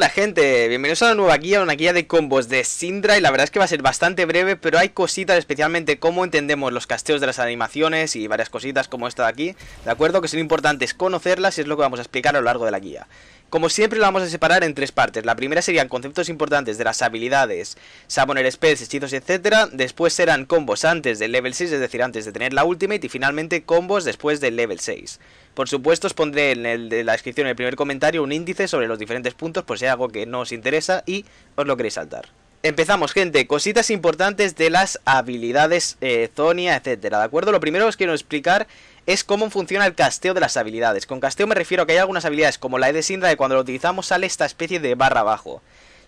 Hola gente, bienvenidos a una nueva guía, una guía de combos de Syndra y la verdad es que va a ser bastante breve pero hay cositas especialmente cómo entendemos los casteos de las animaciones y varias cositas como esta de aquí, de acuerdo que son importantes conocerlas y es lo que vamos a explicar a lo largo de la guía. Como siempre lo vamos a separar en tres partes. La primera serían conceptos importantes de las habilidades, Saboner, spells, hechizos, etc. Después serán combos antes del level 6, es decir, antes de tener la ultimate. Y finalmente combos después del level 6. Por supuesto os pondré en, la descripción, en el primer comentario, un índice sobre los diferentes puntos por si hay algo que no os interesa y os lo queréis saltar. Empezamos, gente, cositas importantes de las habilidades eh, Zonia, etcétera, ¿de acuerdo? Lo primero os quiero explicar es cómo funciona el casteo de las habilidades. Con casteo me refiero a que hay algunas habilidades como la E de Sindra y cuando lo utilizamos sale esta especie de barra abajo.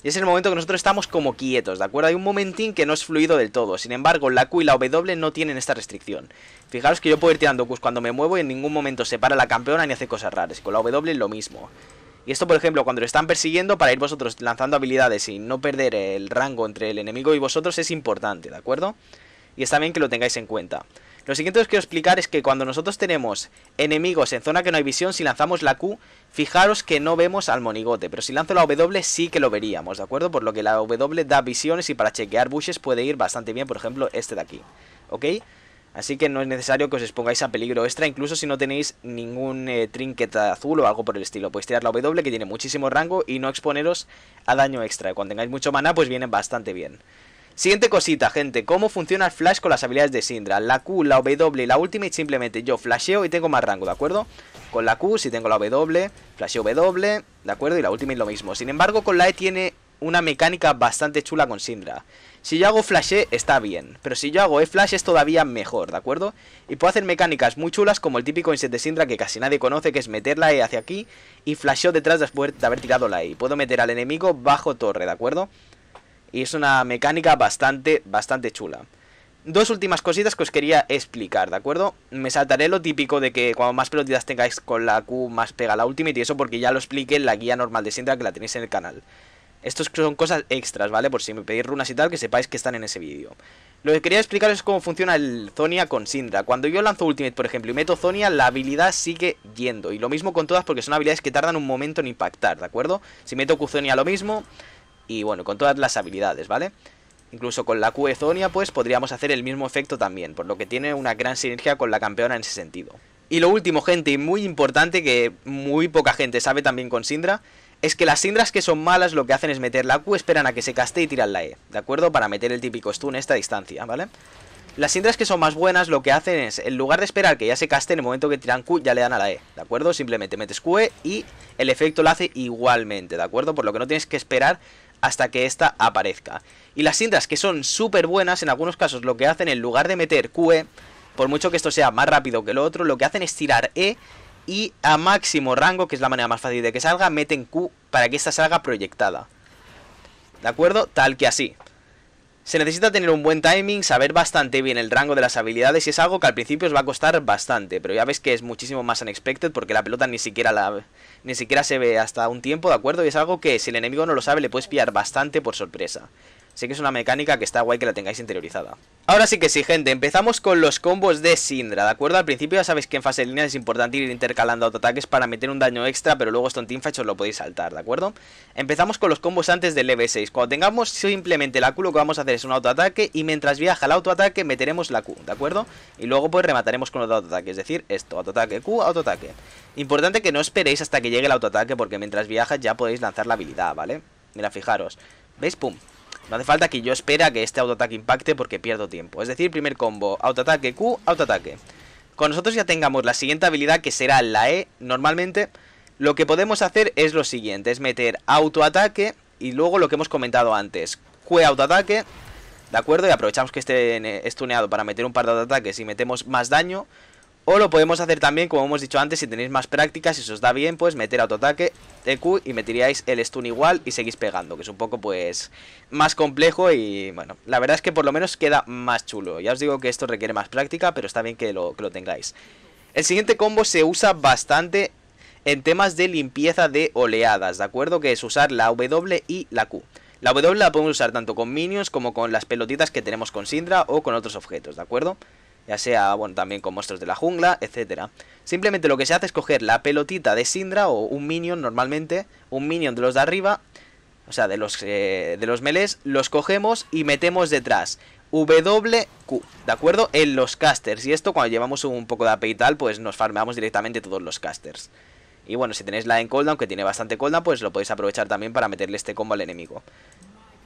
Y es el momento que nosotros estamos como quietos, ¿de acuerdo? Hay un momentín que no es fluido del todo. Sin embargo, la Q y la W no tienen esta restricción. Fijaros que yo puedo ir tirando Qs cuando me muevo y en ningún momento se para la campeona ni hace cosas raras. Con la W lo mismo. Y esto, por ejemplo, cuando lo están persiguiendo, para ir vosotros lanzando habilidades y no perder el rango entre el enemigo y vosotros es importante, ¿de acuerdo? Y está bien que lo tengáis en cuenta. Lo siguiente que os quiero explicar es que cuando nosotros tenemos enemigos en zona que no hay visión, si lanzamos la Q, fijaros que no vemos al monigote, pero si lanzo la W sí que lo veríamos, ¿de acuerdo? Por lo que la W da visiones y para chequear bushes puede ir bastante bien, por ejemplo, este de aquí, ¿ok? Así que no es necesario que os expongáis a peligro extra, incluso si no tenéis ningún trinqueta eh, trinket azul o algo por el estilo. Podéis tirar la W que tiene muchísimo rango y no exponeros a daño extra. Cuando tengáis mucho mana pues viene bastante bien. Siguiente cosita, gente, cómo funciona el flash con las habilidades de Syndra? La Q, la W y la Ultimate simplemente yo flasheo y tengo más rango, ¿de acuerdo? Con la Q si tengo la W, flasheo W, ¿de acuerdo? Y la Ultimate lo mismo. Sin embargo, con la E tiene una mecánica bastante chula con Syndra Si yo hago flash está bien, pero si yo hago E flash es todavía mejor, ¿de acuerdo? Y puedo hacer mecánicas muy chulas como el típico inset de Syndra que casi nadie conoce, que es meter la E hacia aquí y flasheo detrás después de haber tirado la E. puedo meter al enemigo bajo torre, ¿de acuerdo? y es una mecánica bastante, bastante chula. Dos últimas cositas que os quería explicar, ¿de acuerdo? Me saltaré lo típico de que cuando más pelotitas tengáis con la Q, más pega la Ultimate y eso porque ya lo expliqué en la guía normal de Sintra que la tenéis en el canal. Estos son cosas extras, ¿vale? Por si me pedís runas y tal, que sepáis que están en ese vídeo. Lo que quería explicar es cómo funciona el Zonia con Sindra. Cuando yo lanzo Ultimate, por ejemplo, y meto Zonia, la habilidad sigue yendo. Y lo mismo con todas porque son habilidades que tardan un momento en impactar, ¿de acuerdo? Si meto Q Zonia lo mismo, y bueno, con todas las habilidades, ¿vale? Incluso con la Q Zonia pues podríamos hacer el mismo efecto también, por lo que tiene una gran sinergia con la campeona en ese sentido. Y lo último, gente, y muy importante que muy poca gente sabe también con Syndra. es que las Syndras que son malas lo que hacen es meter la Q, esperan a que se caste y tiran la E, ¿de acuerdo? Para meter el típico stun a esta distancia, ¿vale? Las Syndras que son más buenas lo que hacen es, en lugar de esperar que ya se caste, en el momento que tiran Q ya le dan a la E, ¿de acuerdo? Simplemente metes Q e y el efecto lo hace igualmente, ¿de acuerdo? Por lo que no tienes que esperar hasta que esta aparezca. Y las cintas que son súper buenas, en algunos casos lo que hacen en lugar de meter QE, por mucho que esto sea más rápido que lo otro, lo que hacen es tirar E y a máximo rango, que es la manera más fácil de que salga, meten Q para que esta salga proyectada. ¿De acuerdo? Tal que así. Se necesita tener un buen timing, saber bastante bien el rango de las habilidades y es algo que al principio os va a costar bastante, pero ya ves que es muchísimo más unexpected porque la pelota ni siquiera la ni siquiera se ve hasta un tiempo, ¿de acuerdo? Y es algo que si el enemigo no lo sabe le puedes pillar bastante por sorpresa. Sé que es una mecánica que está guay que la tengáis interiorizada. Ahora sí que sí, gente, empezamos con los combos de Syndra, ¿de acuerdo? Al principio ya sabéis que en fase de línea es importante ir intercalando autoataques para meter un daño extra, pero luego esto en Teamfight os lo podéis saltar, ¿de acuerdo? Empezamos con los combos antes del level 6 Cuando tengamos simplemente la Q, lo que vamos a hacer es un autoataque y mientras viaja el autoataque meteremos la Q, ¿de acuerdo? Y luego pues remataremos con otro autoataque, es decir, esto, autoataque Q, autoataque. Importante que no esperéis hasta que llegue el autoataque porque mientras viaja ya podéis lanzar la habilidad, ¿vale? Mira, fijaros, ¿veis? Pum, no hace falta que yo espera que este autoataque impacte porque pierdo tiempo. Es decir, primer combo, autoataque Q, autoataque. Con nosotros ya tengamos la siguiente habilidad que será la E normalmente, lo que podemos hacer es lo siguiente, es meter autoataque y luego lo que hemos comentado antes, Q autoataque, ¿de acuerdo? Y aprovechamos que esté estuneado este para meter un par de autoataques y metemos más daño. O lo podemos hacer también, como hemos dicho antes, si tenéis más prácticas, si os da bien, pues meter autoataque, Q y meteríais el stun igual y seguís pegando, que es un poco pues más complejo y bueno, la verdad es que por lo menos queda más chulo. Ya os digo que esto requiere más práctica, pero está bien que lo, que lo tengáis. El siguiente combo se usa bastante en temas de limpieza de oleadas, ¿de acuerdo? Que es usar la W y la Q. La W la podemos usar tanto con minions como con las pelotitas que tenemos con Syndra o con otros objetos, ¿de acuerdo? ya sea bueno, también con monstruos de la jungla, etc. Simplemente lo que se hace es coger la pelotita de Syndra o un minion normalmente, un minion de los de arriba, o sea, de los, eh, de los meles los cogemos y metemos detrás. WQ, ¿de acuerdo? En los casters. Y esto cuando llevamos un poco de AP y tal, pues nos farmeamos directamente todos los casters. Y bueno, si tenéis la en cooldown, que tiene bastante cooldown, pues lo podéis aprovechar también para meterle este combo al enemigo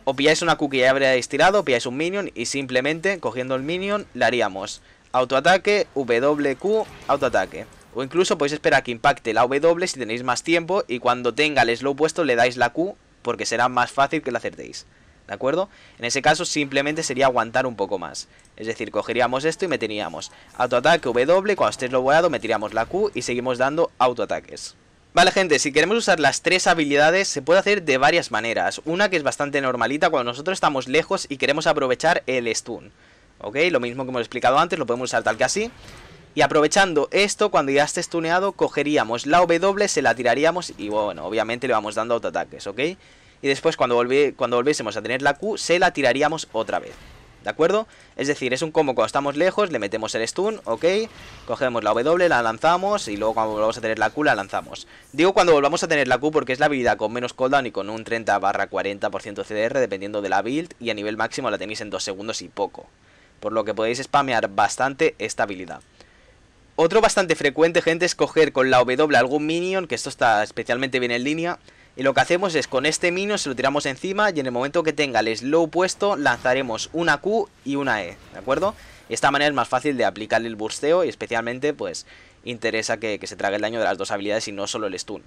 o pilláis una que ya habréis tirado, pilláis un minion y simplemente cogiendo el minion le haríamos autoataque, Q, autoataque. O incluso podéis esperar a que impacte la W si tenéis más tiempo y cuando tenga el slow puesto le dais la Q porque será más fácil que la acertéis. ¿De acuerdo? En ese caso simplemente sería aguantar un poco más. Es decir, cogeríamos esto y meteríamos autoataque W, cuando esté slow meteríamos la Q y seguimos dando autoataques. Vale gente, si queremos usar las tres habilidades se puede hacer de varias maneras. Una que es bastante normalita cuando nosotros estamos lejos y queremos aprovechar el stun. ¿Ok? Lo mismo que hemos explicado antes, lo podemos usar tal que así. Y aprovechando esto, cuando ya esté stuneado, cogeríamos la W, se la tiraríamos y bueno, obviamente le vamos dando autoataques, ¿ok? Y después cuando, cuando volviésemos a tener la Q, se la tiraríamos otra vez. ¿de acuerdo? Es decir, es un combo cuando estamos lejos, le metemos el stun, ok, cogemos la W, la lanzamos y luego cuando volvamos a tener la Q la lanzamos. Digo cuando volvamos a tener la Q porque es la habilidad con menos cooldown y con un 30 barra 40% CDR dependiendo de la build y a nivel máximo la tenéis en 2 segundos y poco. Por lo que podéis spamear bastante esta habilidad. Otro bastante frecuente, gente, es coger con la W algún minion, que esto está especialmente bien en línea, y lo que hacemos es con este mino se lo tiramos encima y en el momento que tenga el slow puesto lanzaremos una Q y una E, ¿de acuerdo? esta manera es más fácil de aplicarle el bursteo y especialmente pues interesa que, se trague el daño de las dos habilidades y no solo el stun.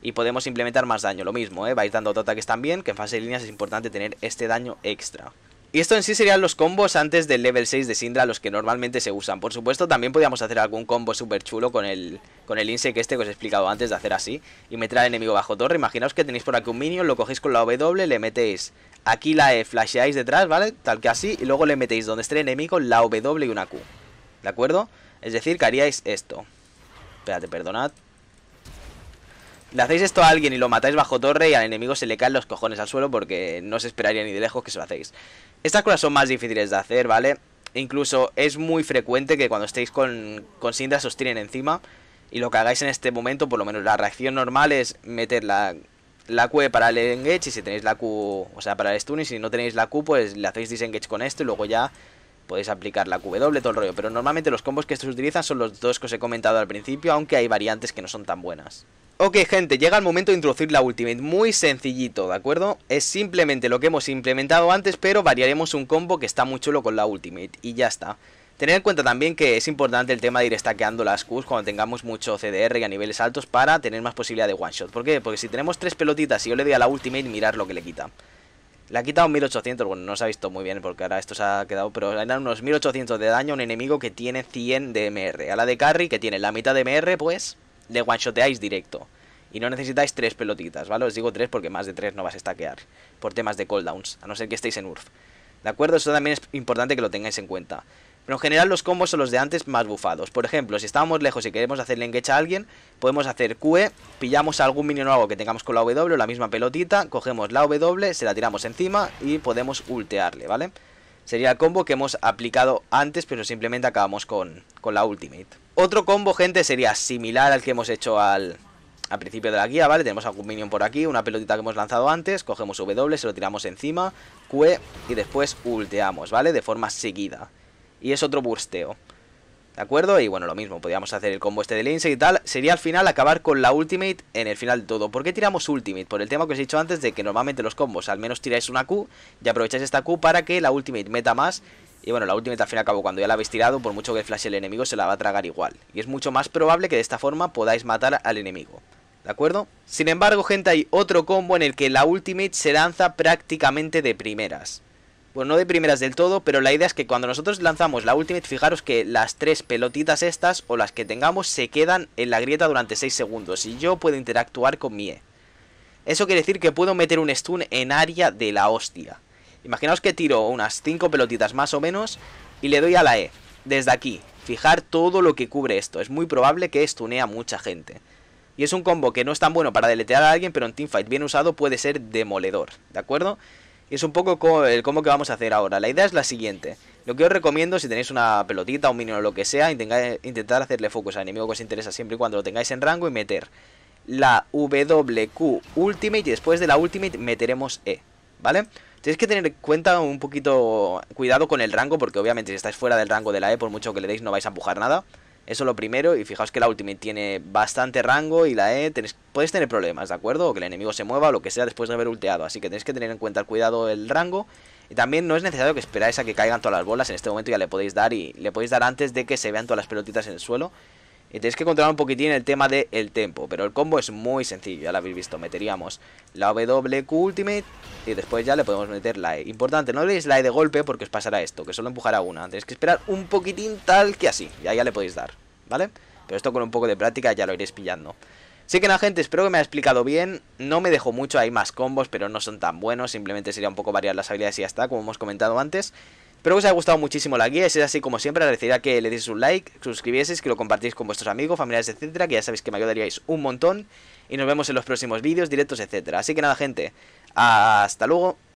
Y podemos implementar más daño, lo mismo, ¿eh? vais dando ataques también, que en fase de líneas es importante tener este daño extra. Y esto en sí serían los combos antes del level 6 de Sindra, los que normalmente se usan. Por supuesto, también podríamos hacer algún combo súper chulo con el, con el insect este que os he explicado antes de hacer así. Y meter al enemigo bajo torre. Imaginaos que tenéis por aquí un minion, lo cogéis con la W, le metéis aquí la E, flasheáis detrás, ¿vale? Tal que así, y luego le metéis donde esté el enemigo la W y una Q. ¿De acuerdo? Es decir, que haríais esto. Espérate, perdonad. Le hacéis esto a alguien y lo matáis bajo torre y al enemigo se le caen los cojones al suelo porque no se esperaría ni de lejos que se lo hacéis. Estas cosas son más difíciles de hacer, ¿vale? Incluso es muy frecuente que cuando estéis con, con os encima. Y lo que hagáis en este momento, por lo menos la reacción normal es meter la, la Q para el engage. Y si tenéis la Q, o sea, para el stun. Y si no tenéis la Q, pues le hacéis disengage con esto. Y luego ya podéis aplicar la QW, todo el rollo. Pero normalmente los combos que se utilizan son los dos que os he comentado al principio, aunque hay variantes que no son tan buenas. Ok gente, llega el momento de introducir la Ultimate, muy sencillito, ¿de acuerdo? Es simplemente lo que hemos implementado antes, pero variaremos un combo que está muy chulo con la Ultimate, y ya está. Tened en cuenta también que es importante el tema de ir stackeando las Qs cuando tengamos mucho CDR y a niveles altos para tener más posibilidad de one shot. ¿Por qué? Porque si tenemos tres pelotitas y yo le doy a la Ultimate, mirar lo que le quita. Le ha quitado 1800, bueno, no se ha visto muy bien porque ahora esto se ha quedado, pero le dan unos 1800 de daño a un enemigo que tiene 100 de MR. A la de carry, que tiene la mitad de MR, pues le one-shoteáis directo. Y no necesitáis tres pelotitas, ¿vale? Os digo tres porque más de tres no vas a stackear por temas de cooldowns, a no ser que estéis en URF. ¿De acuerdo? Eso también es importante que lo tengáis en cuenta. Pero en general los combos son los de antes más bufados. Por ejemplo, si estamos lejos y queremos hacerle engage a alguien, podemos hacer QE, pillamos algún minion o algo que tengamos con la W, la misma pelotita, cogemos la W, se la tiramos encima y podemos ultearle, ¿vale? Sería el combo que hemos aplicado antes, pero simplemente acabamos con, la ultimate. Otro combo, gente, sería similar al que hemos hecho al, principio de la guía, ¿vale? Tenemos algún minion por aquí, una pelotita que hemos lanzado antes, cogemos W, se lo tiramos encima, QE y después ulteamos, ¿vale? De forma seguida y es otro bursteo. ¿De acuerdo? Y bueno, lo mismo, podríamos hacer el combo este de Insect y tal. Sería al final acabar con la Ultimate en el final de todo. ¿Por qué tiramos Ultimate? Por el tema que os he dicho antes de que normalmente los combos al menos tiráis una Q y aprovecháis esta Q para que la Ultimate meta más. Y bueno, la Ultimate al fin y al cabo cuando ya la habéis tirado, por mucho que flash el enemigo, se la va a tragar igual. Y es mucho más probable que de esta forma podáis matar al enemigo. ¿De acuerdo? Sin embargo, gente, hay otro combo en el que la Ultimate se lanza prácticamente de primeras. Bueno, pues no de primeras del todo, pero la idea es que cuando nosotros lanzamos la Ultimate, fijaros que las tres pelotitas estas, o las que tengamos, se quedan en la grieta durante 6 segundos. Y yo puedo interactuar con mi E. Eso quiere decir que puedo meter un stun en área de la hostia. Imaginaos que tiro unas 5 pelotitas más o menos y le doy a la E. Desde aquí, fijar todo lo que cubre esto. Es muy probable que estune a mucha gente. Y es un combo que no es tan bueno para deletear a alguien, pero en teamfight bien usado puede ser demoledor, ¿de acuerdo? Y es un poco el cómo que vamos a hacer ahora. La idea es la siguiente. Lo que os recomiendo, si tenéis una pelotita, un minion o lo que sea, intentar hacerle focus al enemigo que os interesa siempre y cuando lo tengáis en rango y meter la WQ Ultimate y después de la Ultimate meteremos E, ¿vale? Tenéis que tener en cuenta un poquito cuidado con el rango porque obviamente si estáis fuera del rango de la E, por mucho que le deis no vais a empujar nada. Eso lo primero, y fijaos que la Ultimate tiene bastante rango y la E, podéis tener problemas, ¿de acuerdo? O que el enemigo se mueva o lo que sea después de haber ulteado, así que tenéis que tener en cuenta el cuidado el rango. Y también no es necesario que esperáis a que caigan todas las bolas, en este momento ya le podéis dar y le podéis dar antes de que se vean todas las pelotitas en el suelo. Y tenéis que controlar un poquitín el tema del tempo. Pero el combo es muy sencillo, ya lo habéis visto. Meteríamos la WQ Ultimate y después ya le podemos meter la E. Importante, no leéis la E de golpe porque os pasará esto, que solo empujará una. Tenéis que esperar un poquitín tal que así. Ya ya le podéis dar, ¿vale? Pero esto con un poco de práctica ya lo iréis pillando. Así que nada gente, espero que me haya explicado bien, no me dejo mucho, hay más combos pero no son tan buenos, simplemente sería un poco variar las habilidades y ya está, como hemos comentado antes. Espero que os haya gustado muchísimo la guía. Si es así, como siempre, agradecería que le deis un like, que suscribieseis, que lo compartís con vuestros amigos, familiares, etcétera, que ya sabéis que me ayudaríais un montón. Y nos vemos en los próximos vídeos, directos, etcétera. Así que nada, gente. Hasta luego.